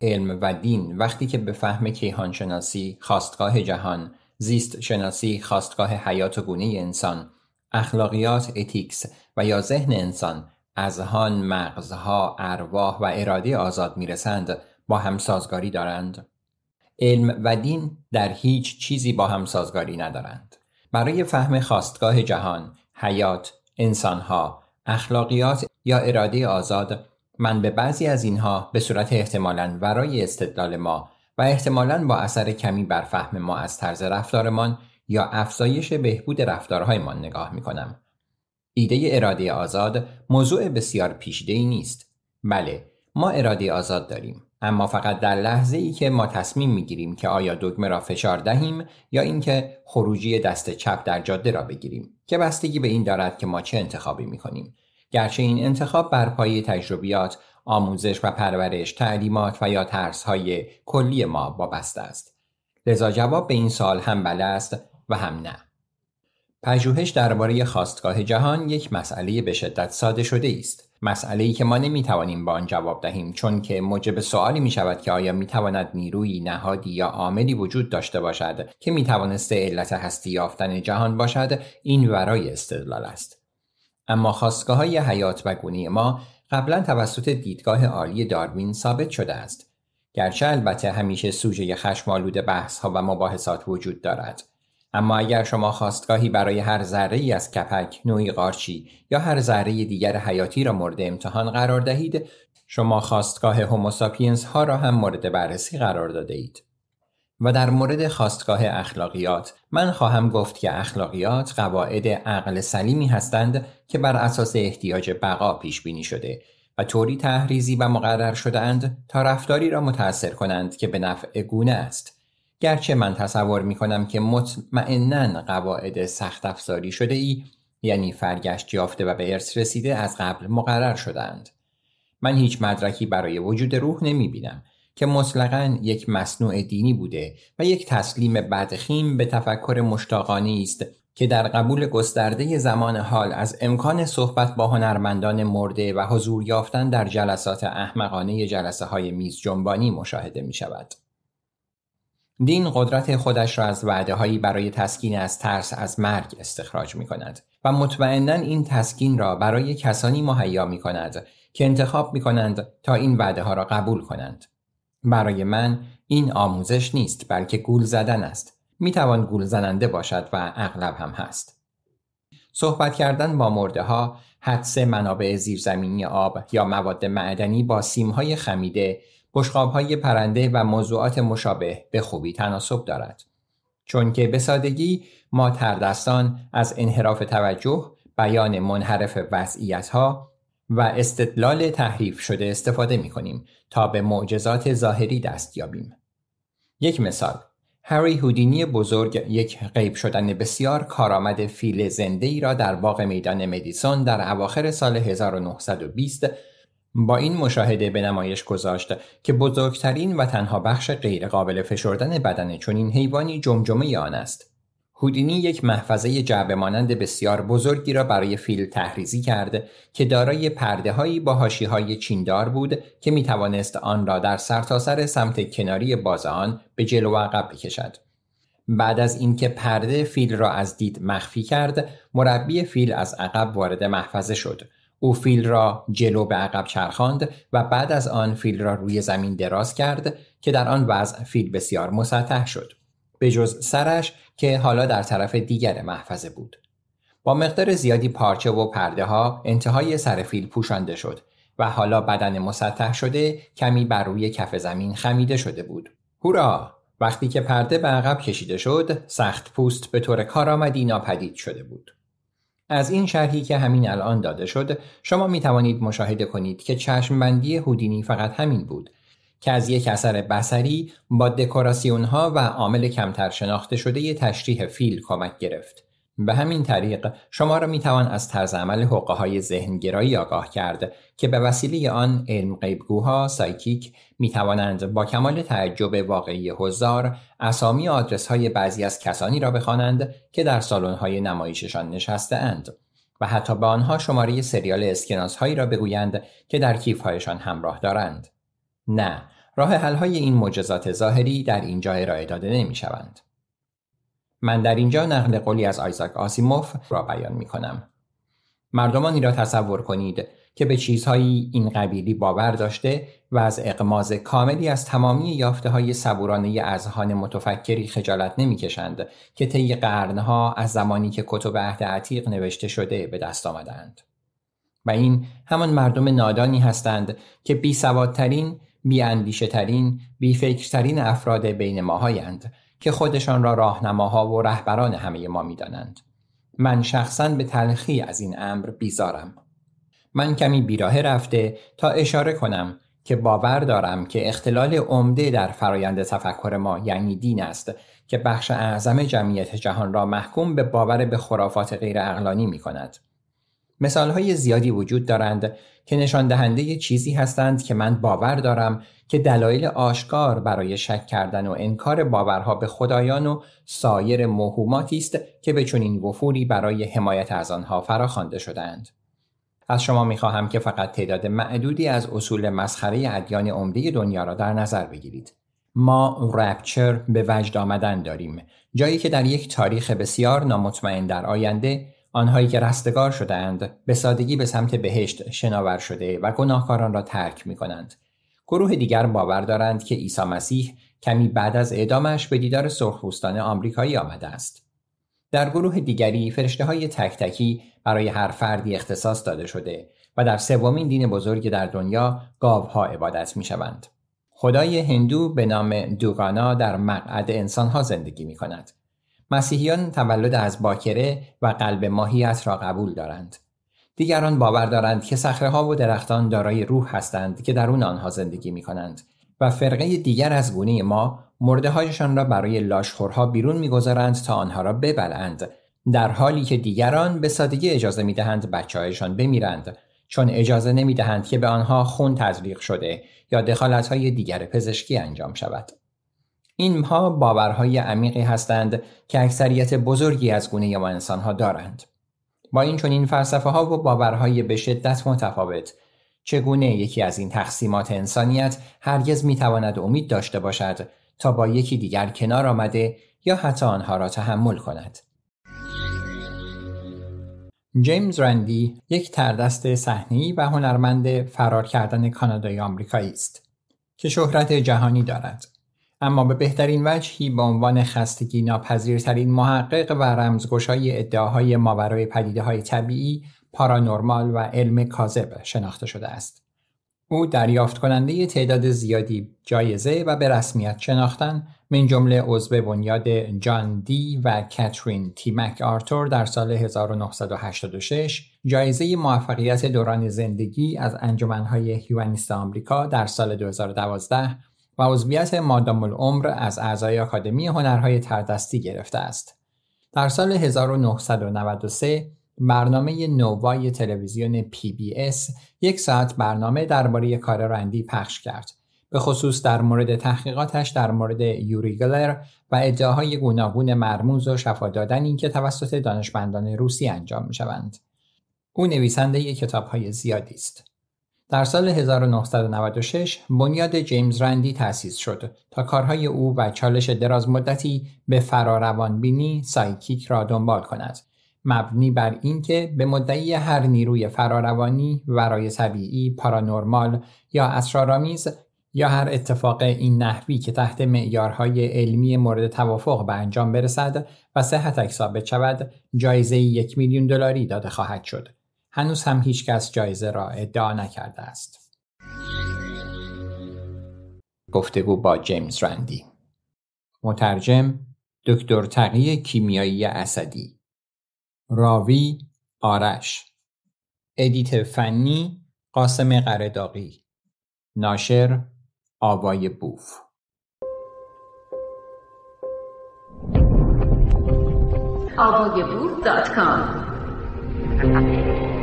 علم و دین وقتی که به فهم کیهانشناسی خواستگاه جهان زیست شناسی خواستگاه حیات و گونه انسان اخلاقیات اتیکس و یا ذهن انسان از هان مغزها ارواح و اراده آزاد میرسند با هم سازگاری دارند علم و دین در هیچ چیزی با هم سازگاری ندارند برای فهم خواستگاه جهان حیات انسانها اخلاقیات یا اراده آزاد من به بعضی از اینها به صورت احتمالاً ورای استدلال ما و احتمالاً با اثر کمی بر فهم ما از طرز رفتارمان یا افزایش بهبود رفتارهایمان نگاه می کنم. ایده اراده آزاد موضوع بسیار پیشده ای نیست. بله، ما اراده آزاد داریم، اما فقط در لحظه ای که ما تصمیم می گیریم که آیا دکمه را فشار دهیم یا اینکه خروجی دست چپ در جاده را بگیریم که بستگی به این دارد که ما چه انتخابی می کنیم. گرچه این انتخاب بر پایه تجربیات، آموزش و پرورش، تعلیمات و یا ترسهای کلی ما وابسته است. لذا جواب به این سال هم بله است و هم نه. پژوهش درباره خواستگاه جهان یک مسئله به شدت ساده شده است. مسئله ای که ما نمی توانیم با آن جواب دهیم چون که موجب سوالی می شود که آیا می تواند نیروی نهادی یا عاملی وجود داشته باشد که می توانسته علت هستی یافتن جهان باشد این ورای استدلال است اما خواستگاه های حیات و گونه ما قبلا توسط دیدگاه عالی داروین ثابت شده است گرچه البته همیشه سوژه خشمآلود بحث ها و مباحثات وجود دارد اما اگر شما خواستگاهی برای هر ذره ای از کپک، نوعی قارچی یا هر ذره دیگر حیاتی را مورد امتحان قرار دهید، شما خواستگاه هوموساپینس ها را هم مورد بررسی قرار داده اید. و در مورد خواستگاه اخلاقیات من خواهم گفت که اخلاقیات قواعد عقل سلیمی هستند که بر اساس احتیاج بقا پیش بینی شده و طوری تحریزی و مقرر شده اند تا رفتاری را متأثر کنند که به نفع گونه است گرچه من تصور می کنم که مطمئنا قواعد سخت افزاری شده ای یعنی فرگشت یافته و به ارث رسیده از قبل مقرر شدند من هیچ مدرکی برای وجود روح نمی بینم که مطلقا یک مصنوع دینی بوده و یک تسلیم بدخیم به تفکر مشتاقانه است که در قبول گسترده زمان حال از امکان صحبت با هنرمندان مرده و حضور یافتن در جلسات احمقانه جلسه های میز جنبانی مشاهده می شود. دین قدرت خودش را از وعده هایی برای تسکین از ترس از مرگ استخراج می کند و مطمئنا این تسکین را برای کسانی مهیا می کند که انتخاب می کنند تا این وعده ها را قبول کنند. برای من این آموزش نیست بلکه گول زدن است. می توان گول زننده باشد و اغلب هم هست. صحبت کردن با مرده ها، حدس منابع زیرزمینی آب یا مواد معدنی با های خمیده، های پرنده و موضوعات مشابه به خوبی تناسب دارد. چون که به سادگی ما تردستان از انحراف توجه، بیان منحرف وضعیت ها و استدلال تحریف شده استفاده می کنیم تا به معجزات ظاهری دست یابیم. یک مثال هری هودینی بزرگ یک غیب شدن بسیار کارآمد فیل زنده ای را در باغ میدان مدیسون در اواخر سال 1920 با این مشاهده به نمایش گذاشت که بزرگترین و تنها بخش غیرقابل فشردن بدن چنین حیوانی جمجمه آن است. هودینی یک محفظه جعبه مانند بسیار بزرگی را برای فیل تحریزی کرد که دارای پردههایی هایی با هاشی های چیندار بود که می توانست آن را در سرتاسر سر سمت کناری باز آن به جلو عقب بکشد. بعد از اینکه پرده فیل را از دید مخفی کرد، مربی فیل از عقب وارد محفظه شد. او فیل را جلو به عقب چرخاند و بعد از آن فیل را روی زمین دراز کرد که در آن وضع فیل بسیار مسطح شد. به جز سرش که حالا در طرف دیگر محفظه بود. با مقدار زیادی پارچه و پرده ها انتهای سر فیل پوشانده شد و حالا بدن مسطح شده کمی بر روی کف زمین خمیده شده بود. هورا! وقتی که پرده به عقب کشیده شد، سخت پوست به طور کارآمدی ناپدید شده بود. از این شرحی که همین الان داده شد، شما می توانید مشاهده کنید که چشم بندی هودینی فقط همین بود که از یک اثر بسری با دکوراسیون ها و عامل کمتر شناخته شده ی تشریح فیل کمک گرفت. به همین طریق شما را میتوان از طرز عمل حقه های ذهنگرایی آگاه کرد که به وسیله آن علم قیبگوها، سایکیک می توانند با کمال تعجب واقعی هزار اسامی آدرس های بعضی از کسانی را بخوانند که در سالن های نمایششان نشسته اند و حتی به آنها شماره سریال اسکناس هایی را بگویند که در کیف هایشان همراه دارند. نه، راه حل های این مجزات ظاهری در اینجا ارائه داده نمی شوند. من در اینجا نقل قولی از آیزاک آسیموف را بیان می کنم. مردمانی را تصور کنید که به چیزهایی این قبیلی باور داشته و از اقماز کاملی از تمامی یافته های صبورانه اذهان متفکری خجالت نمیکشند که طی قرنها از زمانی که کتب عهد عتیق نوشته شده به دست آمدند. و این همان مردم نادانی هستند که بیسوادترین بیاندیشه ترین، بیفکرترین افراد بین ماهایند که خودشان را راهنماها و رهبران همه ما دانند. من شخصا به تلخی از این امر بیزارم. من کمی بیراه رفته تا اشاره کنم که باور دارم که اختلال عمده در فرایند تفکر ما یعنی دین است که بخش اعظم جمعیت جهان را محکوم به باور به خرافات غیر اقلانی می کند. مثال های زیادی وجود دارند که نشان دهنده چیزی هستند که من باور دارم که دلایل آشکار برای شک کردن و انکار باورها به خدایان و سایر مهوماتی است که به چنین وفوری برای حمایت از آنها فراخوانده شدهاند. از شما میخواهم که فقط تعداد معدودی از اصول مسخره ادیان عمده دنیا را در نظر بگیرید. ما رپچر به وجد آمدن داریم جایی که در یک تاریخ بسیار نامطمئن در آینده آنهایی که رستگار شدند به سادگی به سمت بهشت شناور شده و گناهکاران را ترک می کنند. گروه دیگر باور دارند که عیسی مسیح کمی بعد از اعدامش به دیدار سرخپوستان آمریکایی آمده است. در گروه دیگری فرشته های تک تکی برای هر فردی اختصاص داده شده و در سومین دین بزرگ در دنیا گاوها عبادت می شوند. خدای هندو به نام دوگانا در مقعد انسانها زندگی می کند. مسیحیان تولد از باکره و قلب ماهیت را قبول دارند. دیگران باور دارند که صخره و درختان دارای روح هستند که درون آنها زندگی می کنند و فرقه دیگر از گونه ما مرده هایشان را برای لاشخورها بیرون میگذارند تا آنها را ببلند در حالی که دیگران به سادگی اجازه می دهند بچه هایشان بمیرند چون اجازه نمی دهند که به آنها خون تزریق شده یا دخالت های دیگر پزشکی انجام شود. اینها باورهای عمیقی هستند که اکثریت بزرگی از گونه ما انسانها دارند. با این این فلسفه ها و باورهای به شدت متفاوت چگونه یکی از این تقسیمات انسانیت هرگز میتواند امید داشته باشد تا با یکی دیگر کنار آمده یا حتی آنها را تحمل کند. جیمز رندی یک تردست سحنی و هنرمند فرار کردن کانادای آمریکایی است که شهرت جهانی دارد. اما به بهترین وجهی به عنوان خستگی ناپذیرترین محقق و رمزگشای ادعاهای ماورای پدیده های طبیعی، پارانورمال و علم کاذب شناخته شده است. او دریافت کننده تعداد زیادی جایزه و به رسمیت شناختن من جمله عضو بنیاد جان دی و کاترین تی مک آرتور در سال 1986 جایزه موفقیت دوران زندگی از انجمنهای هیوانیست آمریکا در سال 2012 و عضویت مادام العمر از اعضای آکادمی هنرهای تردستی گرفته است. در سال 1993 برنامه نووای تلویزیون اس یک ساعت برنامه درباره کار رندی پخش کرد. به خصوص در مورد تحقیقاتش در مورد یوریگلر و ادعاهای گوناگون مرموز و شفا دادن این که توسط دانشمندان روسی انجام می شوند. او نویسنده کتاب های زیادی است. در سال 1996 بنیاد جیمز رندی تأسیس شد تا کارهای او و چالش درازمدتی به بینی سایکیک را دنبال کند مبنی بر اینکه به مدعی هر نیروی فراروانی ورای طبیعی پارانورمال یا اسرارآمیز یا هر اتفاق این نحوی که تحت معیارهای علمی مورد توافق به انجام برسد و صحتک ثابت شود جایزه یک میلیون دلاری داده خواهد شد هنوز هم هیچ کس جایزه را ادعا نکرده است. گفته گفتگو با جیمز رندی مترجم دکتر تقی کیمیایی اسدی راوی آرش ادیت فنی قاسم قرداغی ناشر آوای بوف آوای